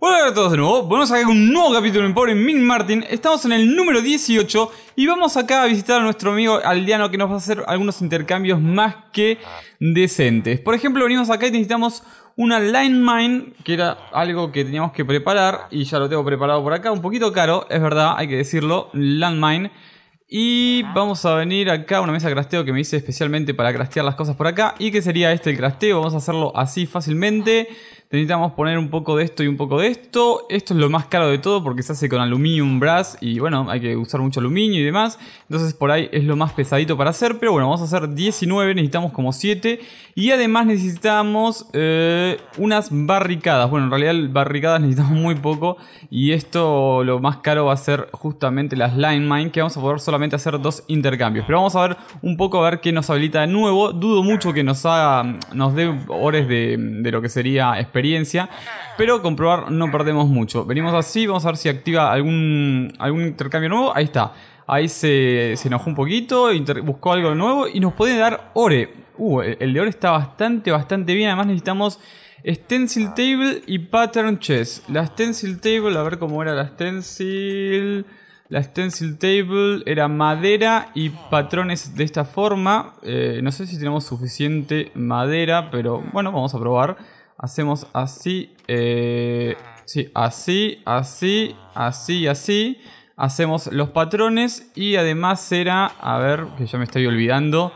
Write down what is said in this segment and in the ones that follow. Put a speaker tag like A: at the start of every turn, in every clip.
A: Hola a todos de nuevo, vamos acá con un nuevo capítulo en Pobre Min Martin, estamos en el número 18 y vamos acá a visitar a nuestro amigo aldeano que nos va a hacer algunos intercambios más que decentes. Por ejemplo, venimos acá y necesitamos una line mine, que era algo que teníamos que preparar y ya lo tengo preparado por acá, un poquito caro, es verdad, hay que decirlo, landmine. Y vamos a venir acá a una mesa de crasteo que me hice especialmente para crastear las cosas por acá. ¿Y que sería este el crasteo? Vamos a hacerlo así fácilmente necesitamos poner un poco de esto y un poco de esto. Esto es lo más caro de todo porque se hace con aluminio brass y bueno, hay que usar mucho aluminio y demás. Entonces por ahí es lo más pesadito para hacer, pero bueno, vamos a hacer 19, necesitamos como 7. Y además necesitamos eh, unas barricadas. Bueno, en realidad barricadas necesitamos muy poco y esto lo más caro va a ser justamente las line mine que vamos a poder solamente hacer dos intercambios. Pero vamos a ver un poco a ver qué nos habilita de nuevo. Dudo mucho que nos haga, nos dé horas de, de lo que sería esperar experiencia. Pero comprobar no perdemos mucho. Venimos así, vamos a ver si activa algún, algún intercambio nuevo. Ahí está. Ahí se, enojó un poquito, buscó algo nuevo y nos puede dar ore. Uh, el, de ore está bastante, bastante bien. Además necesitamos... Stencil Table y Pattern Chess. La Stencil Table, a ver cómo era la Stencil. La Stencil Table era madera y patrones de esta forma. Eh, no sé si tenemos suficiente madera, pero bueno, vamos a probar. Hacemos así, eh, sí, así, así, así así. Hacemos los patrones y además era, a ver, que ya me estoy olvidando.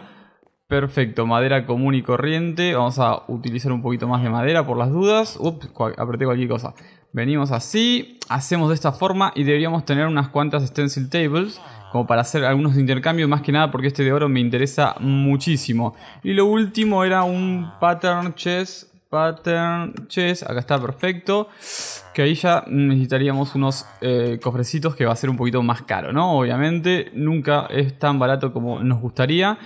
A: Perfecto, madera común y corriente. Vamos a utilizar un poquito más de madera por las dudas. Ups, apreté cualquier cosa. Venimos así, hacemos de esta forma y deberíamos tener unas cuantas stencil tables como para hacer algunos intercambios, más que nada porque este de oro me interesa muchísimo. Y lo último era un pattern chess Pattern Chess, acá está perfecto. Que ahí ya necesitaríamos unos eh, cofrecitos que va a ser un poquito más caro, ¿no? Obviamente, nunca es tan barato como nos gustaría.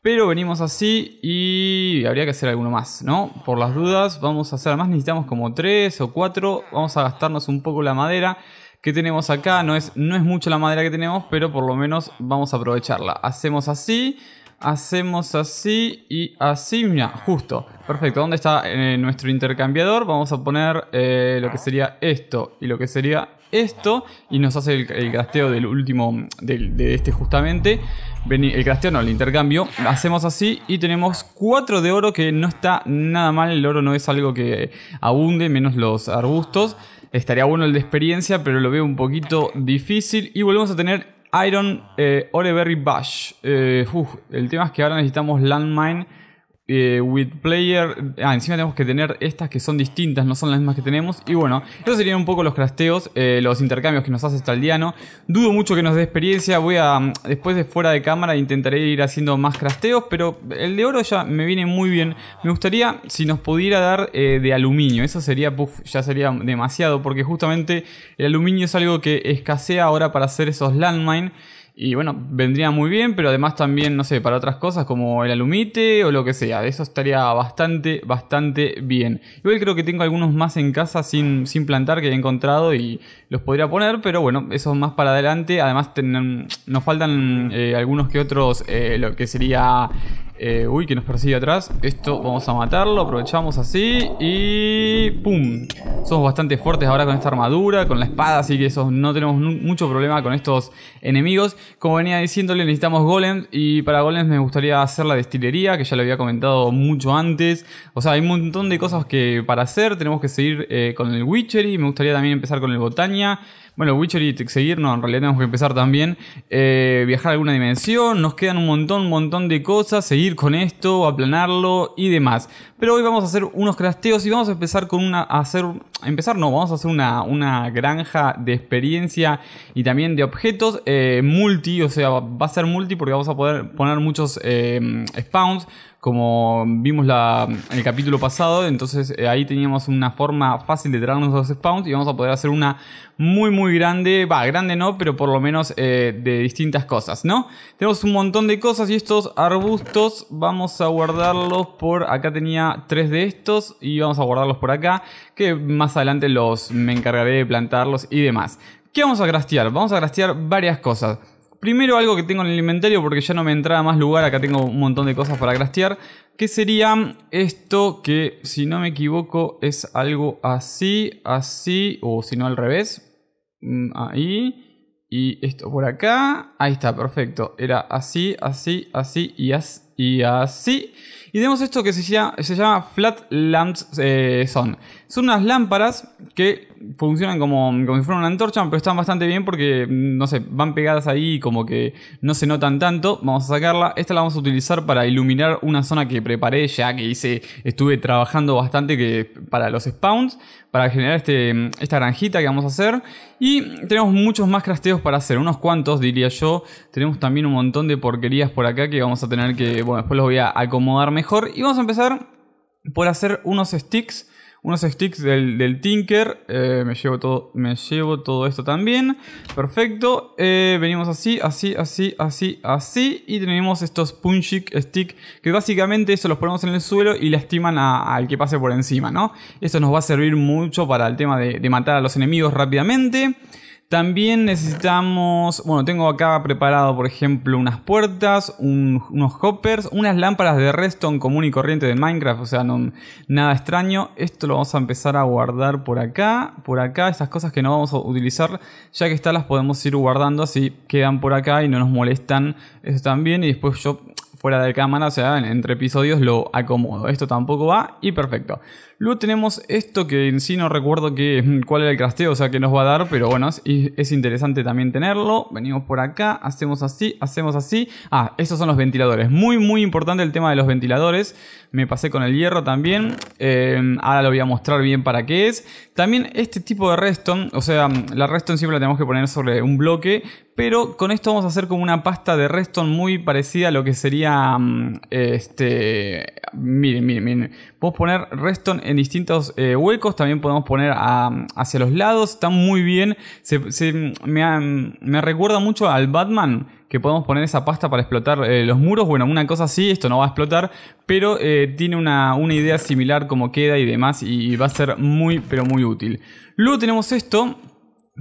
A: Pero venimos así y habría que hacer alguno más, ¿no? Por las dudas, vamos a hacer más. Necesitamos como 3 o 4. Vamos a gastarnos un poco la madera que tenemos acá. No es, no es mucho la madera que tenemos, pero por lo menos vamos a aprovecharla. Hacemos así. Hacemos así y así, mira, justo. Perfecto, ¿dónde está eh, nuestro intercambiador? Vamos a poner eh, lo que sería esto y lo que sería esto y nos hace el, crasteo del último, de este justamente. el crasteo, no, el intercambio. Hacemos así y tenemos cuatro de oro que no está nada mal. El oro no es algo que abunde, menos los arbustos. Estaría bueno el de experiencia, pero lo veo un poquito difícil. Y volvemos a tener Iron eh, Bash. Eh, el tema es que ahora necesitamos Landmine eh, with player. Ah, encima tenemos que tener estas que son distintas, no son las mismas que tenemos. Y bueno, esos serían un poco los crasteos, eh, los intercambios que nos hace Staldiano. Dudo mucho que nos dé experiencia. Voy a, mm, después de fuera de cámara, intentaré ir haciendo más crasteos. Pero el de oro ya me viene muy bien. Me gustaría si nos pudiera dar eh, de aluminio. Eso sería, puff, ya sería demasiado. Porque justamente el aluminio es algo que escasea ahora para hacer esos landmine. Y bueno, vendría muy bien, pero además también, no sé, para otras cosas como el alumite o lo que sea. de Eso estaría bastante, bastante bien. Igual creo que tengo algunos más en casa sin, sin plantar que he encontrado y los podría poner, pero bueno, eso más para adelante. Además, nos faltan eh, algunos que otros, eh, lo que sería eh, uy, que nos persigue atrás. Esto vamos a matarlo. Aprovechamos así. Y... ¡Pum! Somos bastante fuertes ahora con esta armadura, con la espada. Así que no tenemos mucho problema con estos enemigos. Como venía diciéndole, necesitamos golems. Y para golems me gustaría hacer la destilería, que ya lo había comentado mucho antes. O sea, hay un montón de cosas que para hacer. Tenemos que seguir eh, con el Witchery. Me gustaría también empezar con el Botania. Bueno, Witcher y seguir, no, en realidad tenemos que empezar también. Eh, viajar a alguna dimensión, nos quedan un montón, un montón de cosas, seguir con esto, aplanarlo y demás. Pero hoy vamos a hacer unos crafteos y vamos a empezar con una, hacer, empezar no, vamos a hacer una, una granja de experiencia y también de objetos eh, multi, o sea, va a ser multi porque vamos a poder poner muchos eh, spawns como vimos la, en el capítulo pasado, entonces eh, ahí teníamos una forma fácil de traernos los spawns y vamos a poder hacer una muy muy grande, va, grande no, pero por lo menos eh, de distintas cosas, ¿no? Tenemos un montón de cosas y estos arbustos vamos a guardarlos por, acá tenía tres de estos y vamos a guardarlos por acá, que más adelante los me encargaré de plantarlos y demás. ¿Qué vamos a grastear? Vamos a grastear varias cosas. Primero algo que tengo en el inventario porque ya no me entraba más lugar, acá tengo un montón de cosas para craftear, que sería esto que si no me equivoco es algo así, así, o si no al revés, mm, ahí, y esto por acá, ahí está, perfecto, era así, así, así y así y así. Y tenemos esto que se llama, se llama Flat Lamps eh, Son. Son unas lámparas que funcionan como, si fuera una antorcha, pero están bastante bien porque, mm, no sé, van pegadas ahí y como que no se notan tanto. Vamos a sacarla. Esta la vamos a utilizar para iluminar una zona que preparé ya, que hice, estuve trabajando bastante que, para los spawns, para generar este, mm, esta granjita que vamos a hacer. Y tenemos muchos más crasteos para hacer, unos cuantos diría yo. Tenemos también un montón de porquerías por acá que vamos a tener que bueno, después los voy a acomodar mejor. Y vamos a empezar por hacer unos sticks. Unos sticks del, Tinker. Eh, me, llevo todo, me llevo todo esto también. Perfecto. Eh, venimos así, así, así, así, así. Y tenemos estos punchik stick. Que básicamente eso los ponemos en el suelo y lastiman al que pase por encima, ¿no? Esto nos va a servir mucho para el tema de matar a los enemigos rápidamente. También necesitamos, bueno, tengo acá preparado, por ejemplo, unas puertas, unos hoppers, unas lámparas de redstone común y corriente de Minecraft, o sea, nada extraño. Esto lo vamos a empezar a guardar por acá, por acá, estas cosas que no vamos a utilizar, ya que estas las podemos ir guardando, así quedan por acá y no nos molestan. Eso también, y después yo fuera de cámara, o sea, entre episodios lo acomodo. Esto tampoco va y perfecto. Luego tenemos esto que en sí no recuerdo que, mm, cuál era el crasteo, o sea, que nos va a dar, pero bueno, es, interesante también tenerlo. Venimos por acá, hacemos así, hacemos así. Ah, estos son los ventiladores. Muy, muy importante el tema de los ventiladores. Me pasé con el hierro también. Eh, ahora lo voy a mostrar bien para qué es. También este tipo de redstone, o sea, mm, la redstone siempre la tenemos que poner sobre un bloque, pero con esto vamos a hacer como una pasta de redstone muy parecida a lo que sería, mm, este, miren, miren, miren. podemos poner redstone en distintos eh, huecos, también podemos poner hacia los lados, ...está muy bien. Ah, me, recuerda mucho al Batman, que podemos poner esa pasta para explotar eh, los muros. Bueno, una cosa así, esto no va a explotar, pero eh, tiene una, idea similar como queda y demás, y, y va a ser muy, pero muy útil. Luego tenemos esto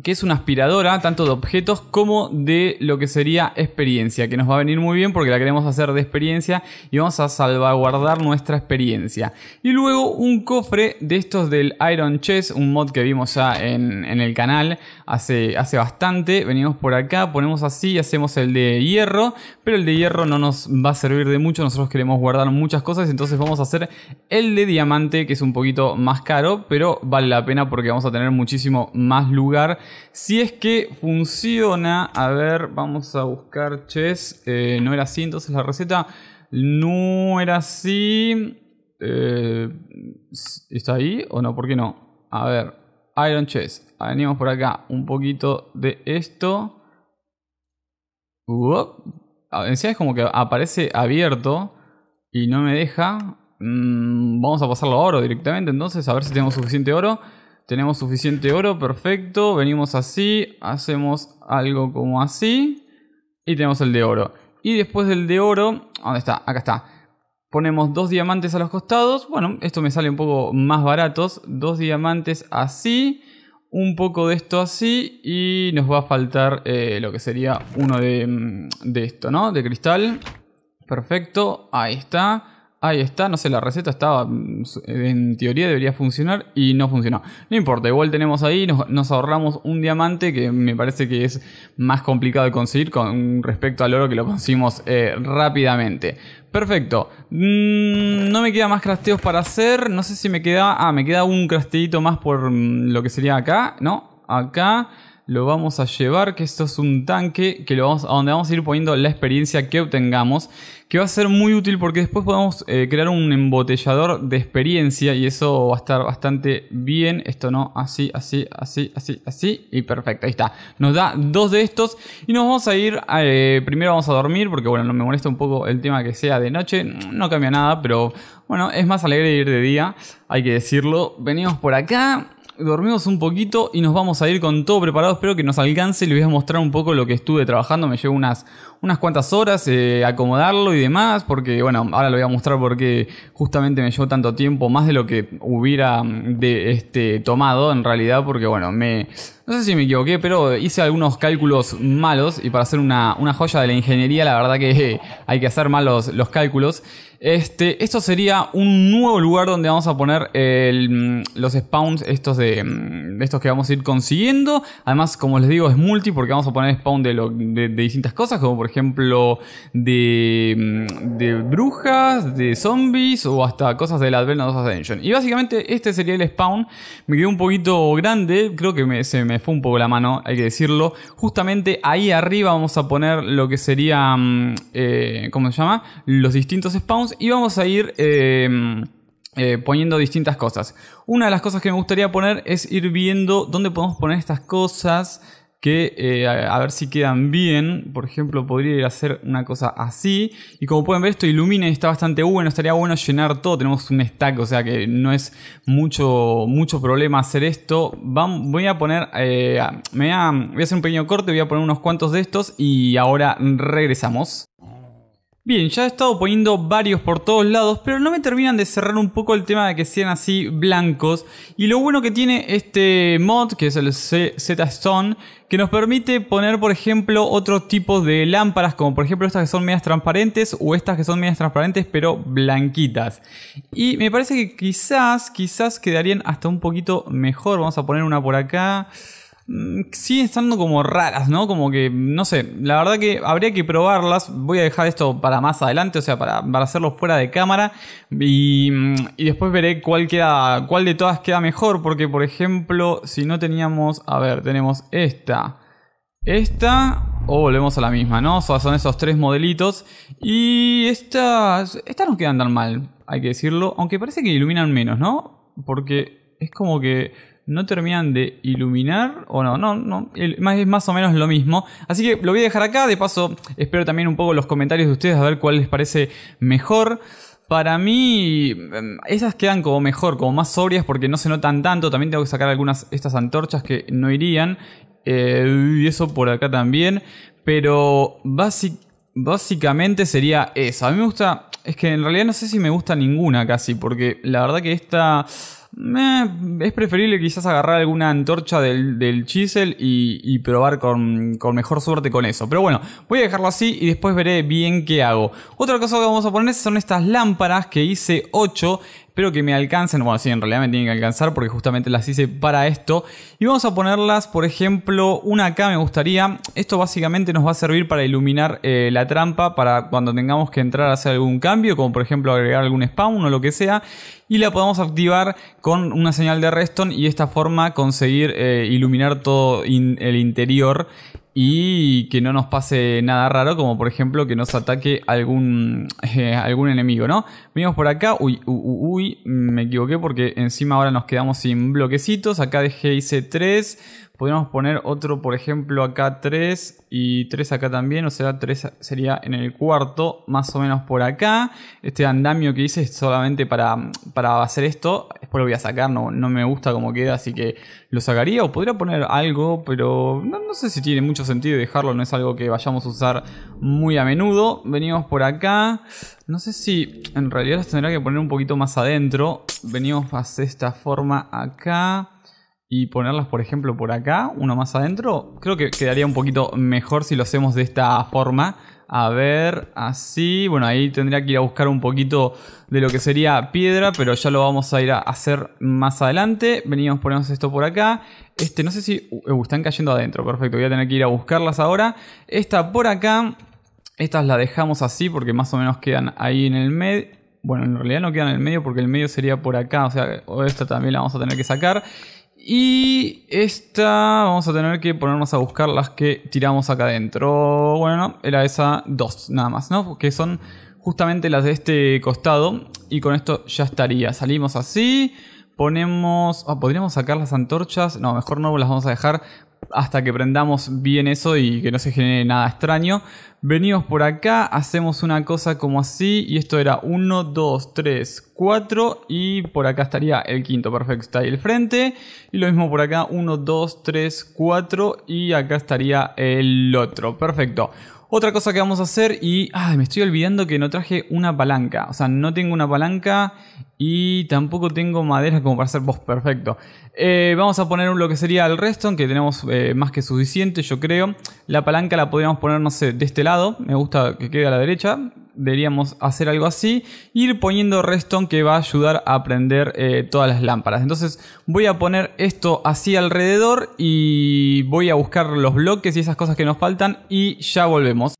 A: que es una aspiradora tanto de objetos como de lo que sería experiencia, que nos va a venir muy bien porque la queremos hacer de experiencia y vamos a salvaguardar nuestra experiencia. Y luego un cofre de estos del Iron Chess, un mod que vimos ya en, el canal hace, hace bastante. Venimos por acá, ponemos así y hacemos el de hierro, pero el de hierro no nos va a servir de mucho, nosotros queremos guardar muchas cosas, entonces vamos a hacer el de diamante, que es un poquito más caro, pero vale la pena porque vamos a tener muchísimo más lugar si es que funciona, a ver, vamos a buscar chess. Eh, no era así, entonces la receta no era así. Eh, ¿Está ahí o no? ¿Por qué no? A ver, Iron Chess. Venimos por acá un poquito de esto. Ah, en sí es como que aparece abierto y no me deja. Mm, vamos a pasarlo a oro directamente entonces, a ver si tenemos suficiente oro tenemos suficiente oro, perfecto, venimos así, hacemos algo como así y tenemos el de oro. Y después del de oro, ¿dónde está? Acá está. Ponemos dos diamantes a los costados, bueno, esto me sale un poco más baratos, dos diamantes así, un poco de esto así y nos va a faltar eh, lo que sería uno de, mm, de esto, ¿no? De cristal. Perfecto, ahí está ahí está, no sé, la receta estaba, mm, en teoría debería funcionar y no funcionó. No importa, igual tenemos ahí, nos, ahorramos un diamante que me parece que es más complicado de conseguir con respecto al oro que lo conseguimos eh, rápidamente. Perfecto. Mm, no me queda más crasteos para hacer. No sé si me queda. Ah, me queda un crasteito más por mm, lo que sería acá. No, acá lo vamos a llevar, que esto es un tanque, que lo vamos, a donde vamos a ir poniendo la experiencia que obtengamos, que va a ser muy útil porque después podemos eh, crear un embotellador de experiencia y eso va a estar bastante bien. Esto no, así, así, así, así, así y perfecto, ahí está. Nos da dos de estos y nos vamos a ir, eh, primero vamos a dormir porque bueno, no me molesta un poco el tema que sea de noche, no cambia nada, pero bueno, es más alegre ir de día, hay que decirlo. Venimos por acá dormimos un poquito y nos vamos a ir con todo preparado. Espero que nos alcance. Les voy a mostrar un poco lo que estuve trabajando. Me llevo unas, unas cuantas horas eh, acomodarlo y demás, porque bueno, ahora lo voy a mostrar porque justamente me llevó tanto tiempo, más de lo que hubiera mm, este, tomado en realidad, porque bueno, me... No sé si me equivoqué, pero hice algunos cálculos malos y para hacer una, joya de la ingeniería, la verdad que eh, hay que hacer malos los cálculos. Este, esto sería un nuevo lugar donde vamos a poner mm, los spawns estos mm, de estos que vamos a ir consiguiendo. Además, como les digo, es multi porque vamos a poner spawn de, de, de distintas cosas, como por por ejemplo, mm, de, brujas, de zombies o hasta cosas la Advent of Ascension. Y básicamente este sería el spawn. Me quedó un poquito grande, creo que se me fue un poco la mano, hay que decirlo. Justamente ahí arriba vamos a poner lo que sería, mm, eh, ¿cómo se llama? Los distintos spawns y vamos a ir... Eh, mm, eh, poniendo distintas cosas. Una de las cosas que me gustaría poner es ir viendo dónde podemos poner estas cosas que eh, a, ver si quedan bien. Por ejemplo, podría ir a hacer una cosa así. Y como pueden ver, esto ilumina y está bastante bueno. Estaría bueno llenar todo. Tenemos un stack, o sea que no es mucho, mucho problema hacer esto. voy a poner, eh, voy a hacer un pequeño corte, voy a poner unos cuantos de estos y ahora regresamos. Bien, ya he estado poniendo varios por todos lados, pero no me terminan de cerrar un poco el tema de que sean así blancos. Y lo bueno que tiene este mod, que es el Z-Stone, que nos permite poner, por ejemplo, otro tipo de lámparas, como por ejemplo estas que son medias transparentes o estas que son medias transparentes pero blanquitas. Y me parece que quizás, quizás quedarían hasta un poquito mejor. Vamos a poner una por acá. Mm, siguen estando como raras, ¿no? Como que, no sé, la verdad que habría que probarlas. Voy a dejar esto para más adelante, o sea, para, para hacerlo fuera de cámara. Y, mm, y, después veré cuál, queda, cuál de todas queda mejor, porque por ejemplo, si no teníamos, a ver, tenemos esta. Esta, o volvemos a la misma, ¿no? O sea, son esos tres modelitos. Y estas, estas no quedan tan mal, hay que decirlo. Aunque parece que iluminan menos, ¿no? Porque es como que no terminan de iluminar o no, no, no, más, es más o menos lo mismo. Así que lo voy a dejar acá, de paso espero también un poco los comentarios de ustedes a ver cuál les parece mejor. Para mí, em, esas quedan como mejor, como más sobrias porque no se notan tanto. También tengo que sacar algunas estas antorchas que no irían. Eh, y eso por acá también. Pero básicamente Básicamente sería esa. A mí me gusta. Es que en realidad no sé si me gusta ninguna casi, porque la verdad que esta. es preferible quizás agarrar alguna antorcha del, chisel y, probar con, con, mejor suerte con eso. Pero bueno, voy a dejarlo así y después veré bien qué hago. Otra cosa que vamos a poner son estas lámparas que hice 8. Espero que me alcancen, bueno, sí, en realidad me tienen que alcanzar porque justamente las hice para esto. Y vamos a ponerlas, por ejemplo, una acá me gustaría. Esto básicamente nos va a servir para iluminar eh, la trampa para cuando tengamos que entrar a hacer algún cambio, como por ejemplo agregar algún spawn o lo que sea. Y la podemos activar con una señal de redstone y de esta forma conseguir eh, iluminar todo el interior y que no nos pase nada raro, como por ejemplo que nos ataque algún, eh, algún enemigo, ¿no? Venimos por acá, uy, uy, uy, me equivoqué porque encima ahora nos quedamos sin bloquecitos, acá dejé hice 3, Podríamos poner otro, por ejemplo, acá 3 y 3 acá también, o sea, 3 sería en el cuarto, más o menos por acá. Este andamio que hice es solamente para, hacer esto, después lo voy a sacar, no, no me gusta como queda, así que lo sacaría o podría poner algo, pero no, sé si tiene mucho sentido dejarlo, no es algo que vayamos a usar muy a menudo. Venimos por acá, no sé si en realidad las tendría que poner un poquito más adentro, venimos a esta forma acá y ponerlas, por ejemplo, por acá, uno más adentro, creo que quedaría un poquito mejor si lo hacemos de esta forma. A ver, así, bueno, ahí tendría que ir a buscar un poquito de lo que sería piedra, pero ya lo vamos a ir a hacer más adelante. Venimos, ponemos esto por acá. Este, no sé si... Uh, uh están cayendo adentro, perfecto, voy a tener que ir a buscarlas ahora. Esta por acá, estas la dejamos así porque más o menos quedan ahí en el medio. Bueno, en realidad no quedan en el medio porque el medio sería por acá, o sea, esta también la vamos a tener que sacar. Y esta vamos a tener que ponernos a buscar las que tiramos acá adentro. Bueno, no, era esa dos nada más, ¿no? Que son justamente las de este costado. Y con esto ya estaría. Salimos así. Ponemos... Ah, ¿Podríamos sacar las antorchas? No, mejor no las vamos a dejar hasta que prendamos bien eso y que no se genere nada extraño. Venimos por acá, hacemos una cosa como así y esto era 1, 2, 3, 4 y por acá estaría el quinto, perfecto, está ahí el frente. Y lo mismo por acá, 1, 2, 3, 4 y acá estaría el otro, perfecto. Otra cosa que vamos a hacer y... Ay, me estoy olvidando que no traje una palanca. O sea, no tengo una palanca y tampoco tengo madera como para hacer vos. Perfecto. Eh, vamos a poner lo que sería el resto, que tenemos eh, más que suficiente, yo creo. La palanca la podríamos poner, no sé, de este lado. Me gusta que quede a la derecha deberíamos hacer algo así, ir poniendo redstone que va a ayudar a prender eh, todas las lámparas. Entonces voy a poner esto así alrededor y voy a buscar los bloques y esas cosas que nos faltan y ya volvemos.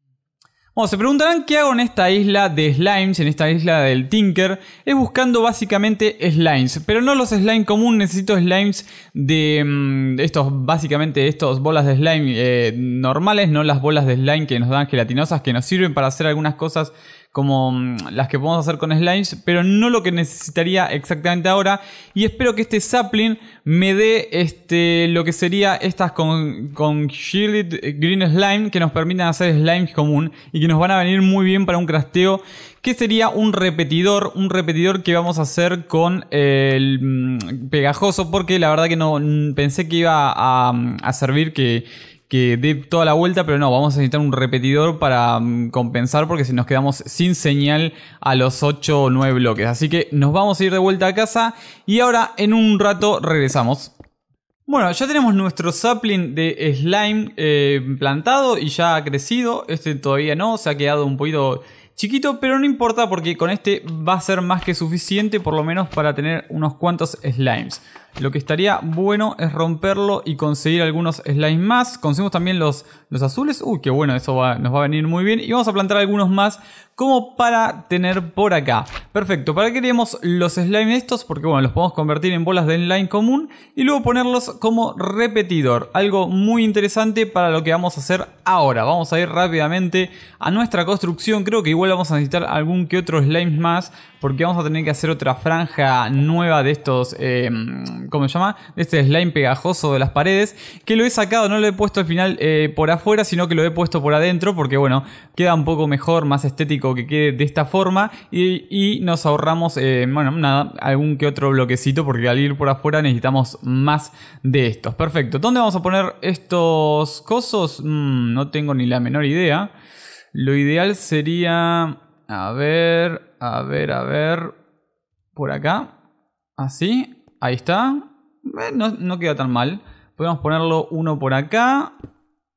A: Bueno, se preguntarán qué hago en esta isla de slimes, en esta isla del Tinker. Es buscando básicamente slimes, pero no los slimes común, necesito slimes de mm, estos, básicamente estos bolas de slime eh, normales, no las bolas de slime que nos dan gelatinosas que nos sirven para hacer algunas cosas como mm, las que podemos hacer con slimes, pero no lo que necesitaría exactamente ahora. Y espero que este sapling me dé este, lo que sería estas con, con Shielded Green Slime, que nos permitan hacer slimes común y que nos van a venir muy bien para un crasteo que sería un repetidor, un repetidor que vamos a hacer con el mm, pegajoso, porque la verdad que no mm, pensé que iba a, a servir que que dé toda la vuelta, pero no, vamos a necesitar un repetidor para mm, compensar porque si nos quedamos sin señal a los 8 o 9 bloques. Así que nos vamos a ir de vuelta a casa y ahora en un rato regresamos. Bueno, ya tenemos nuestro sapling de slime eh, plantado y ya ha crecido. Este todavía no, se ha quedado un poquito chiquito, pero no importa porque con este va a ser más que suficiente por lo menos para tener unos cuantos slimes. Lo que estaría bueno es romperlo y conseguir algunos slimes más. Conseguimos también los, los azules. Uy, qué bueno, eso nos va a venir muy bien. Y vamos a plantar algunos más como para tener por acá. Perfecto, ¿para qué queremos los slimes estos? Porque bueno, los podemos convertir en bolas de slime común y luego ponerlos como repetidor. Algo muy interesante para lo que vamos a hacer ahora. Vamos a ir rápidamente a nuestra construcción. Creo que igual vamos a necesitar algún que otro slime más porque vamos a tener que hacer otra franja nueva de estos, eh, ¿cómo se llama? De este slime pegajoso de las paredes, que lo he sacado, no lo he puesto al final eh, por afuera, sino que lo he puesto por adentro, porque bueno, queda un poco mejor, más estético que quede de esta forma, y, nos ahorramos, eh, bueno, nada, algún que otro bloquecito, porque al ir por afuera necesitamos más de estos. Perfecto, ¿dónde vamos a poner estos cosos? Mm, no tengo ni la menor idea. Lo ideal sería... A ver, a ver, a ver. Por acá. Así. Ahí está. Eh, no, no queda tan mal. Podemos ponerlo uno por acá.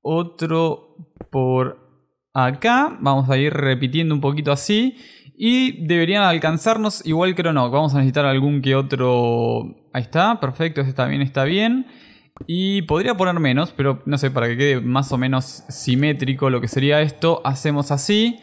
A: Otro por acá. Vamos a ir repitiendo un poquito así. Y deberían alcanzarnos, igual que no, vamos a necesitar algún que otro... Ahí está, perfecto, este está bien, está bien. Y podría poner menos, pero no sé, para que quede más o menos simétrico lo que sería esto, hacemos así.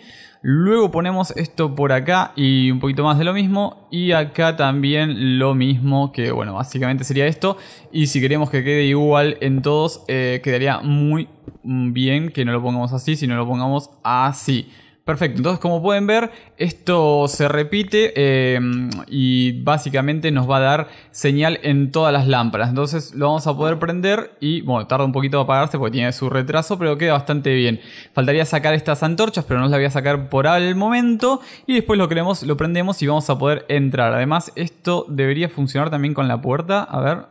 A: Luego ponemos esto por acá y un poquito más de lo mismo. Y acá también lo mismo, que bueno, básicamente sería esto. Y si queremos que quede igual en todos, eh, quedaría muy bien que no lo pongamos así, sino lo pongamos así. Perfecto, entonces como pueden ver, esto se repite em, y básicamente nos va a dar señal en todas las lámparas. Entonces lo vamos a poder prender y, bueno, tarda un poquito de apagarse porque tiene su retraso, pero queda bastante bien. Faltaría sacar estas antorchas, pero no las voy a sacar por al momento. Y después lo queremos, lo prendemos y vamos a poder entrar. Además, esto debería funcionar también con la puerta. A ver.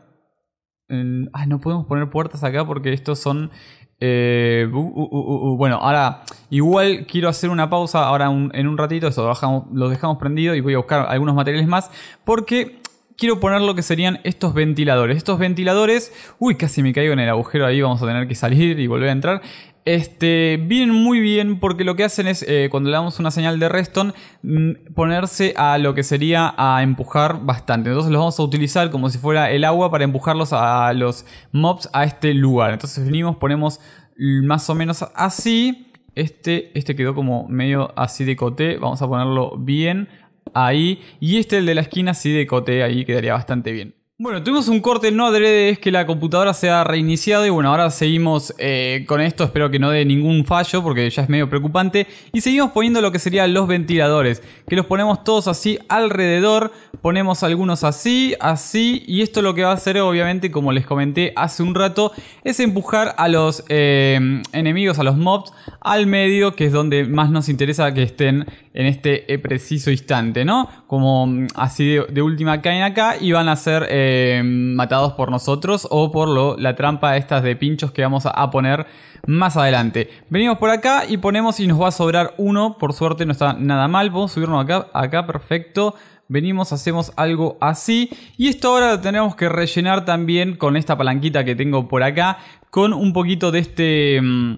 A: ah, no podemos poner puertas acá porque estos son eh, bueno, ahora igual quiero hacer una pausa ahora en un ratito, eso lo dejamos prendido y voy a buscar algunos materiales más porque quiero poner lo que serían estos ventiladores. Estos ventiladores, uy, casi me caigo en el agujero ahí, vamos a tener que salir y volver a entrar. Este, vienen muy bien porque lo que hacen es, eh, cuando le damos una señal de reston mm, ponerse a lo que sería a empujar bastante. Entonces los vamos a utilizar como si fuera el agua para empujarlos a los mobs a este lugar. Entonces venimos, ponemos más o menos así. Este, este quedó como medio así de coté. Vamos a ponerlo bien ahí. Y este, el de la esquina, así de coté, ahí quedaría bastante bien. Bueno, tuvimos un corte no adrede, es que la computadora se ha reiniciado y bueno, ahora seguimos eh, con esto, espero que no dé ningún fallo porque ya es medio preocupante. Y seguimos poniendo lo que serían los ventiladores, que los ponemos todos así alrededor, ponemos algunos así, así, y esto lo que va a hacer obviamente, como les comenté hace un rato, es empujar a los eh, enemigos, a los mobs, al medio, que es donde más nos interesa que estén en este eh, preciso instante, ¿no? Como mm, así de, última caen acá y van a ser eh, matados por nosotros o por lo, la trampa estas de pinchos que vamos a, poner más adelante. Venimos por acá y ponemos y nos va a sobrar uno, por suerte no está nada mal, podemos subirnos acá, acá perfecto. Venimos, hacemos algo así. Y esto ahora lo tenemos que rellenar también con esta palanquita que tengo por acá. Con un poquito de este, mm,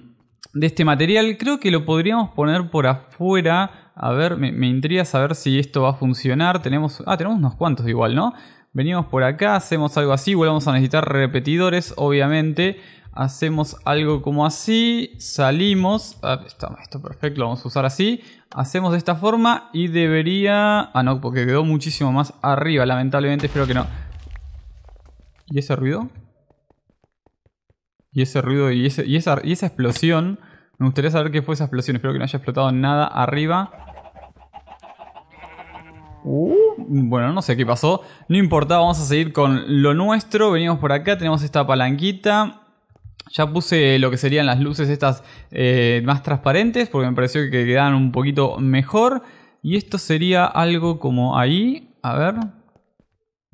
A: de este material. Creo que lo podríamos poner por afuera a ver, me, intriga saber si esto va a funcionar. Tenemos. Ah, tenemos unos cuantos igual, ¿no? Venimos por acá, hacemos algo así. volvemos a necesitar repetidores, obviamente. Hacemos algo como así. Salimos. Ah, está, esto perfecto, lo vamos a usar así. Hacemos de esta forma y debería. Ah, no, porque quedó muchísimo más arriba, lamentablemente. Espero que no. ¿Y ese ruido? Y ese ruido y, y, esa, y esa explosión. Me gustaría saber qué fue esa explosión. Espero que no haya explotado nada arriba. Uh, bueno, no sé qué pasó. No importa, vamos a seguir con lo nuestro. Venimos por acá, tenemos esta palanquita. Ya puse lo que serían las luces estas eh, más transparentes porque me pareció que quedaban un poquito mejor. Y esto sería algo como ahí. A ver.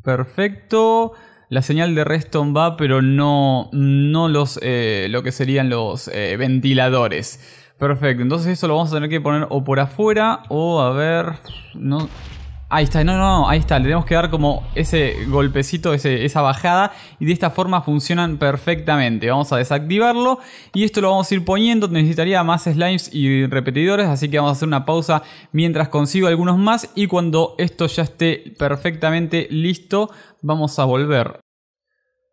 A: Perfecto la señal de Reston va, pero no, no los, eh, lo que serían los eh, ventiladores. Perfecto, entonces eso lo vamos a tener que poner o por afuera o a ver... No, Ahí está, no, no, no, ahí está. Le tenemos que dar como ese golpecito, ese, esa bajada. Y de esta forma funcionan perfectamente. Vamos a desactivarlo. Y esto lo vamos a ir poniendo. Necesitaría más slimes y repetidores. Así que vamos a hacer una pausa mientras consigo algunos más. Y cuando esto ya esté perfectamente listo, vamos a volver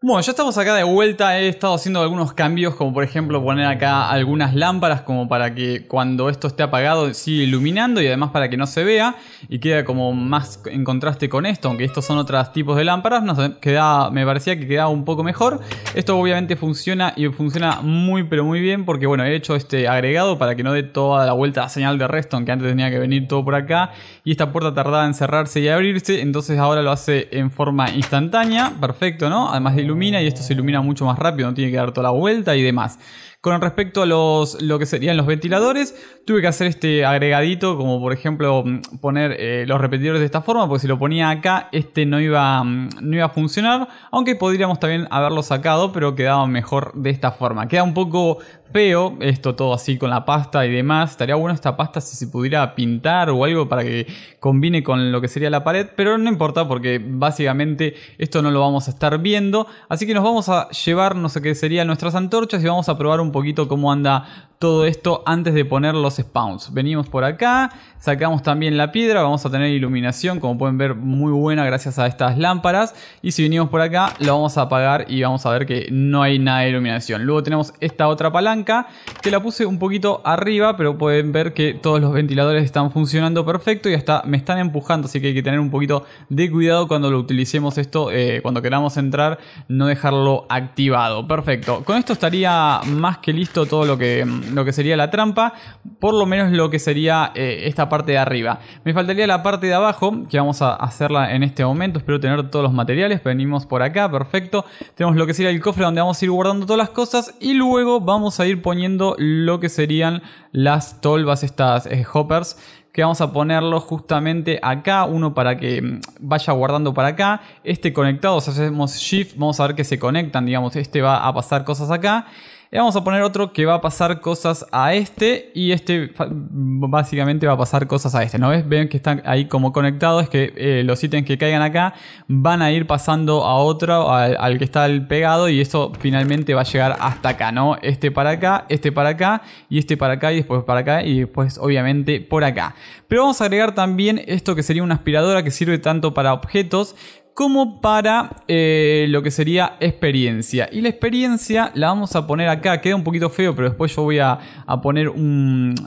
A: bueno, ya estamos acá de vuelta. He estado haciendo algunos cambios, como por ejemplo poner acá algunas lámparas, como para que cuando esto esté apagado siga iluminando y además para que no se vea y queda como más en contraste con esto. Aunque estos son otros tipos de lámparas, no queda, me parecía que quedaba un poco mejor. Esto obviamente funciona y funciona muy, pero muy bien porque bueno, he hecho este agregado para que no dé toda la vuelta a señal de Reston, aunque antes tenía que venir todo por acá y esta puerta tardaba en cerrarse y abrirse. Entonces ahora lo hace en forma instantánea. Perfecto, ¿no? Además de ilumina y esto se ilumina mucho más rápido, no tiene que dar toda la vuelta y demás. Con respecto a los, lo que serían los ventiladores, tuve que hacer este agregadito, como por ejemplo mm, poner eh, los repetidores de esta forma, porque si lo ponía acá, este no iba, mm, no iba a funcionar, aunque podríamos también haberlo sacado, pero quedaba mejor de esta forma. Queda un poco feo, esto todo así con la pasta y demás. Estaría bueno esta pasta si se pudiera pintar o algo para que combine con lo que sería la pared, pero no importa porque básicamente esto no lo vamos a estar viendo. Así que nos vamos a llevar, no sé qué serían nuestras antorchas y vamos a probar un un poquito cómo anda todo esto antes de poner los spawns. Venimos por acá, sacamos también la piedra, vamos a tener iluminación, como pueden ver, muy buena gracias a estas lámparas. Y si venimos por acá, lo vamos a apagar y vamos a ver que no hay nada de iluminación. Luego tenemos esta otra palanca, que la puse un poquito arriba, pero pueden ver que todos los ventiladores están funcionando perfecto y hasta me están empujando, así que hay que tener un poquito de cuidado cuando lo utilicemos esto, eh, cuando queramos entrar, no dejarlo activado. Perfecto, con esto estaría más que listo todo lo que, lo que sería la trampa, por lo menos lo que sería eh, esta parte de arriba. Me faltaría la parte de abajo, que vamos a hacerla en este momento, espero tener todos los materiales, venimos por acá, perfecto. Tenemos lo que sería el cofre donde vamos a ir guardando todas las cosas y luego vamos a ir poniendo lo que serían las tolvas, estas eh, hoppers que vamos a ponerlo justamente acá, uno para que mm, vaya guardando para acá, este conectado, si hacemos shift, vamos a ver que se conectan, digamos, este va a pasar cosas acá. Y vamos a poner otro que va a pasar cosas a este y este básicamente va a pasar cosas a este, ¿no ves? Ven que están ahí como conectados, es que eh, los ítems que caigan acá van a ir pasando a otro, al, que está el pegado y eso finalmente va a llegar hasta acá, ¿no? Este para acá, este para acá y este para acá y después para acá y después obviamente por acá. Pero vamos a agregar también esto que sería una aspiradora que sirve tanto para objetos como para eh, lo que sería experiencia. Y la experiencia la vamos a poner acá, queda un poquito feo, pero después yo voy a, poner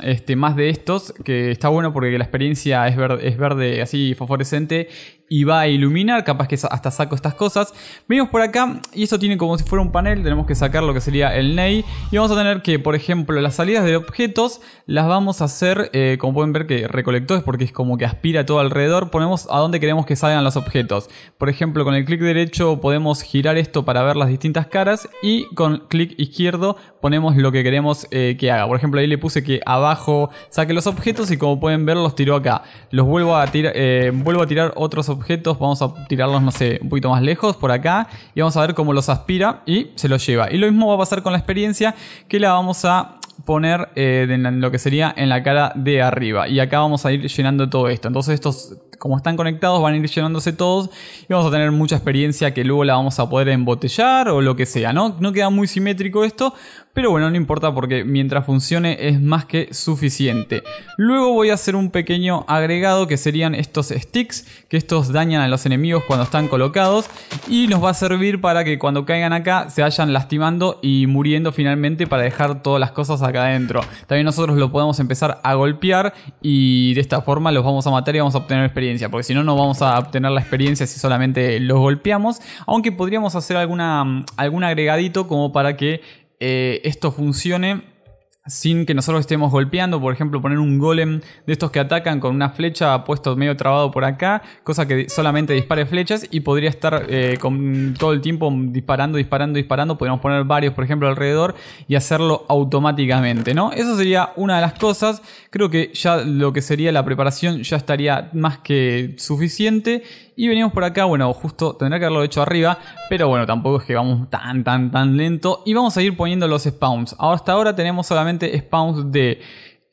A: este, más de estos, que está bueno porque la experiencia es es verde así fosforescente y va a iluminar, capaz que hasta saco estas cosas. Venimos por acá y esto tiene como si fuera un panel, tenemos que sacar lo que sería el Ney y vamos a tener que, por ejemplo, las salidas de objetos las vamos a hacer, eh, como pueden ver que recolectó es porque es como que aspira todo alrededor, ponemos a donde queremos que salgan los objetos. Por ejemplo, con el clic derecho podemos girar esto para ver las distintas caras y con clic izquierdo ponemos lo que queremos eh, que haga. Por ejemplo, ahí le puse que abajo saque los objetos y como pueden ver los tiró acá. Los vuelvo a, tirar eh, vuelvo a tirar otros objetos vamos a tirarlos, no sé, un poquito más lejos por acá y vamos a ver cómo los aspira y se los lleva. Y lo mismo va a pasar con la experiencia que la vamos a poner eh, en lo que sería en la cara de arriba. Y acá vamos a ir llenando todo esto. Entonces estos, como están conectados, van a ir llenándose todos y vamos a tener mucha experiencia que luego la vamos a poder embotellar o lo que sea, ¿no? No queda muy simétrico esto, pero bueno, no importa porque mientras funcione es más que suficiente. Luego voy a hacer un pequeño agregado que serían estos sticks, que estos dañan a los enemigos cuando están colocados y nos va a servir para que cuando caigan acá se vayan lastimando y muriendo finalmente para dejar todas las cosas acá adentro. También nosotros lo podemos empezar a golpear y de esta forma los vamos a matar y vamos a obtener experiencia, porque si no no vamos a obtener la experiencia si solamente los golpeamos, aunque podríamos hacer alguna, mm, algún agregadito como para que eh, esto funcione sin que nosotros estemos golpeando, por ejemplo, poner un golem de estos que atacan con una flecha puesto medio trabado por acá, cosa que solamente dispare flechas y podría estar eh, con todo el tiempo disparando, disparando, disparando, podríamos poner varios, por ejemplo, alrededor y hacerlo automáticamente, ¿no? Eso sería una de las cosas, creo que ya lo que sería la preparación ya estaría más que suficiente y venimos por acá, bueno, justo tendrá que haberlo hecho arriba, pero bueno, tampoco es que vamos tan, tan, tan lento y vamos a ir poniendo los spawns. Hasta ahora tenemos solamente Spawn de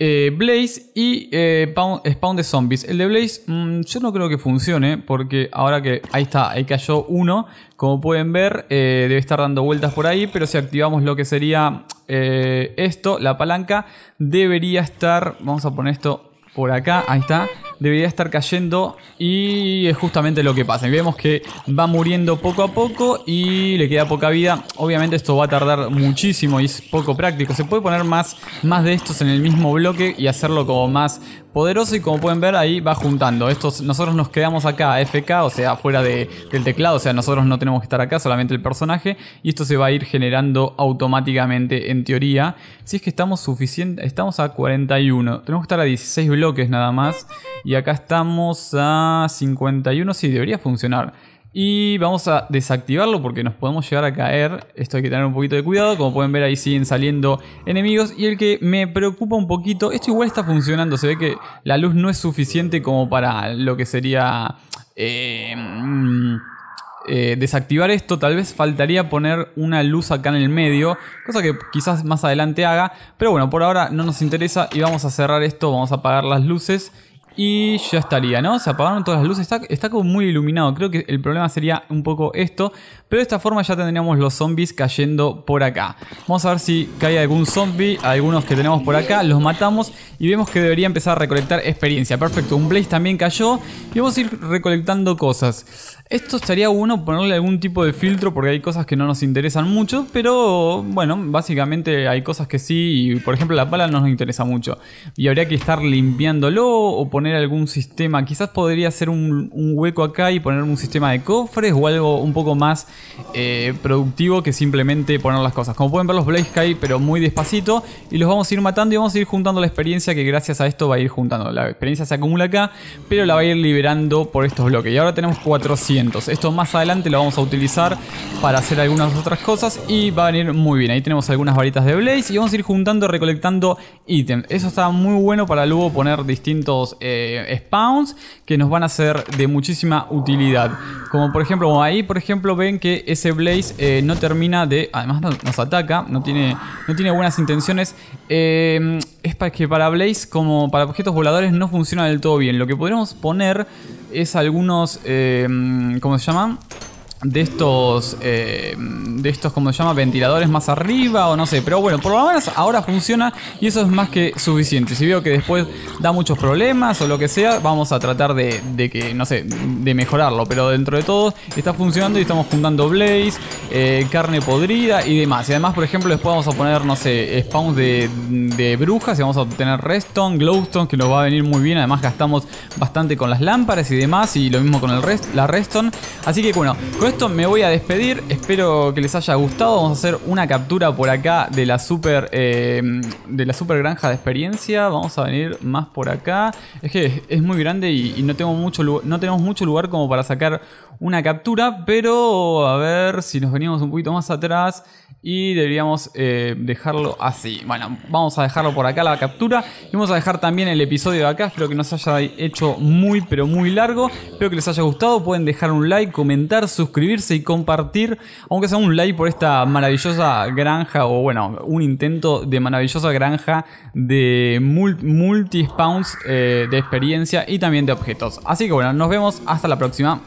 A: eh, Blaze y eh, spawn, de zombies. El de Blaze mm, yo no creo que funcione porque ahora que ahí está, ahí cayó uno, como pueden ver eh, debe estar dando vueltas por ahí, pero si activamos lo que sería esto, la palanca debería estar, vamos a poner esto por acá, ahí está debería estar cayendo y es justamente lo que pasa. vemos que va muriendo poco a poco y le queda poca vida. Obviamente esto va a tardar muchísimo y es poco práctico. Se puede poner más, más de estos en el mismo bloque y hacerlo como más poderoso y como pueden ver ahí va juntando. Estos, nosotros nos quedamos acá, FK, o sea, fuera del teclado, o sea, nosotros no tenemos que estar acá, solamente el personaje, y esto se va a ir generando automáticamente en teoría. Si es que estamos suficiente, estamos a 41, tenemos que estar a 16 bloques nada más, y acá estamos a 51, sí, debería funcionar. Y vamos a desactivarlo porque nos podemos llegar a caer. Esto hay que tener un poquito de cuidado. Como pueden ver ahí siguen saliendo enemigos. Y el que me preocupa un poquito, esto igual está funcionando. Se ve que la luz no es suficiente como para lo que sería... Eh, mm, eh, desactivar esto, tal vez faltaría poner una luz acá en el medio, cosa que quizás más adelante haga, pero bueno, por ahora no nos interesa y vamos a cerrar esto, vamos a apagar las luces y ya estaría, ¿no? Se apagaron todas las luces. Está, está como muy iluminado. Creo que el problema sería un poco esto. Pero de esta forma ya tendríamos los zombies cayendo por acá. Vamos a ver si cae algún zombie. Algunos que tenemos por acá. Los matamos. Y vemos que debería empezar a recolectar experiencia. Perfecto. Un Blaze también cayó. Y vamos a ir recolectando cosas. Esto estaría bueno ponerle algún tipo de filtro. Porque hay cosas que no nos interesan mucho. Pero bueno, básicamente hay cosas que sí. Y por ejemplo la pala no nos interesa mucho. Y habría que estar limpiándolo o poner algún sistema, quizás podría hacer un, hueco acá y poner un sistema de cofres o algo un poco más eh, productivo que simplemente poner las cosas. Como pueden ver los Blaze caen pero muy despacito y los vamos a ir matando y vamos a ir juntando la experiencia que gracias a esto va a ir juntando. La experiencia se acumula acá, pero la va a ir liberando por estos bloques. Y ahora tenemos 400. Esto más adelante lo vamos a utilizar para hacer algunas otras cosas y va a venir muy bien. Ahí tenemos algunas varitas de Blaze y vamos a ir juntando, recolectando ítems. Eso está muy bueno para luego poner distintos... Eh, eh, spawns que nos van a ser de muchísima utilidad. Como por ejemplo, ahí por ejemplo ven que ese Blaze eh, no termina de... Además nos ataca, no tiene, no tiene buenas intenciones. Eh, es para que para Blaze como para objetos voladores no funciona del todo bien. Lo que podríamos poner es algunos... ¿Cómo se llaman? de estos, eh, de estos, como se llama, ventiladores más arriba o no sé. Pero bueno, por lo menos ahora funciona y eso es más que suficiente. Si veo que después da muchos problemas o lo que sea, vamos a tratar de, que, no sé, de mejorarlo. Pero dentro de todo está funcionando y estamos juntando blaze, eh, carne podrida y demás. Y además, por ejemplo, después vamos a poner, no sé, spawns de, brujas y vamos a obtener redstone, glowstone, que nos va a venir muy bien. Además, gastamos bastante con las lámparas y demás y lo mismo con el la redstone. Así que bueno, con esto me voy a despedir. Espero que les haya gustado. Vamos a hacer una captura por acá de la super, eh, de la super granja de experiencia. Vamos a venir más por acá. Es que es muy grande y, no, tengo mucho, no tenemos mucho lugar como para sacar una captura. Pero a ver si nos venimos un poquito más atrás. Y deberíamos eh, dejarlo así. Bueno, vamos a dejarlo por acá la captura. Y vamos a dejar también el episodio de acá. Espero que no se haya hecho muy, pero muy largo. Espero que les haya gustado. Pueden dejar un like, comentar, suscribirse y compartir. Aunque sea un like por esta maravillosa granja. O bueno, un intento de maravillosa granja de multi-spawns eh, de experiencia y también de objetos. Así que bueno, nos vemos hasta la próxima.